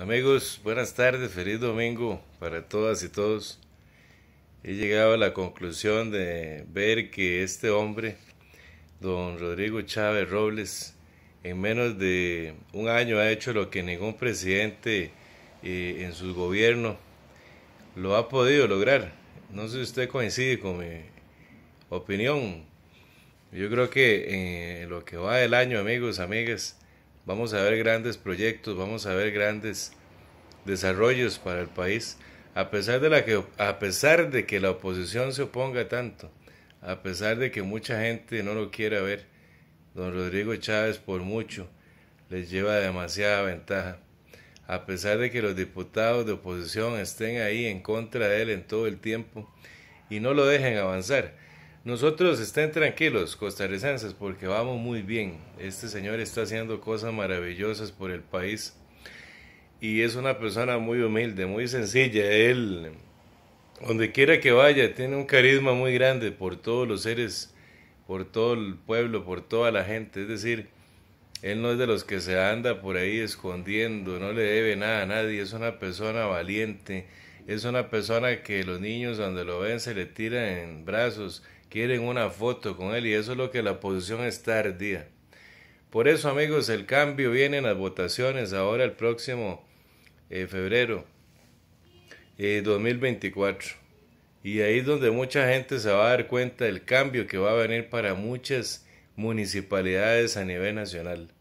Amigos, buenas tardes, feliz domingo para todas y todos. He llegado a la conclusión de ver que este hombre, don Rodrigo Chávez Robles, en menos de un año ha hecho lo que ningún presidente eh, en su gobierno lo ha podido lograr. No sé si usted coincide con mi opinión. Yo creo que eh, en lo que va el año, amigos, amigas, vamos a ver grandes proyectos, vamos a ver grandes desarrollos para el país, a pesar de, que, a pesar de que la oposición se oponga tanto, a pesar de que mucha gente no lo quiera ver, don Rodrigo Chávez por mucho les lleva demasiada ventaja. A pesar de que los diputados de oposición estén ahí en contra de él en todo el tiempo y no lo dejen avanzar. Nosotros estén tranquilos, costarricenses, porque vamos muy bien. Este señor está haciendo cosas maravillosas por el país y es una persona muy humilde, muy sencilla. Él, donde quiera que vaya, tiene un carisma muy grande por todos los seres, por todo el pueblo, por toda la gente. Es decir, él no es de los que se anda por ahí escondiendo, no le debe nada a nadie, es una persona valiente es una persona que los niños donde lo ven se le tiran en brazos, quieren una foto con él y eso es lo que la posición está tardía. Por eso amigos, el cambio viene en las votaciones ahora el próximo eh, febrero 2024. Eh, y ahí es donde mucha gente se va a dar cuenta del cambio que va a venir para muchas municipalidades a nivel nacional.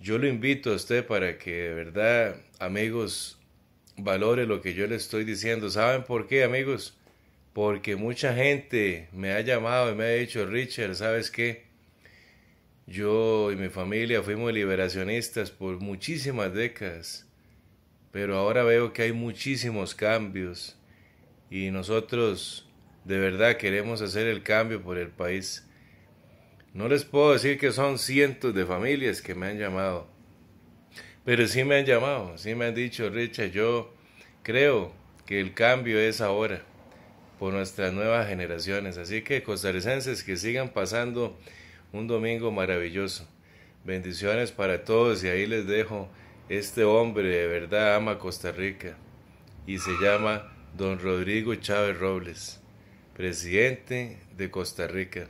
Yo lo invito a usted para que de verdad, amigos, valores lo que yo le estoy diciendo. ¿Saben por qué, amigos? Porque mucha gente me ha llamado y me ha dicho, Richard, ¿sabes qué? Yo y mi familia fuimos liberacionistas por muchísimas décadas, pero ahora veo que hay muchísimos cambios y nosotros de verdad queremos hacer el cambio por el país. No les puedo decir que son cientos de familias que me han llamado pero sí me han llamado, sí me han dicho, Richard, yo creo que el cambio es ahora por nuestras nuevas generaciones. Así que costarricenses que sigan pasando un domingo maravilloso. Bendiciones para todos y ahí les dejo. Este hombre de verdad ama Costa Rica y se llama don Rodrigo Chávez Robles, presidente de Costa Rica.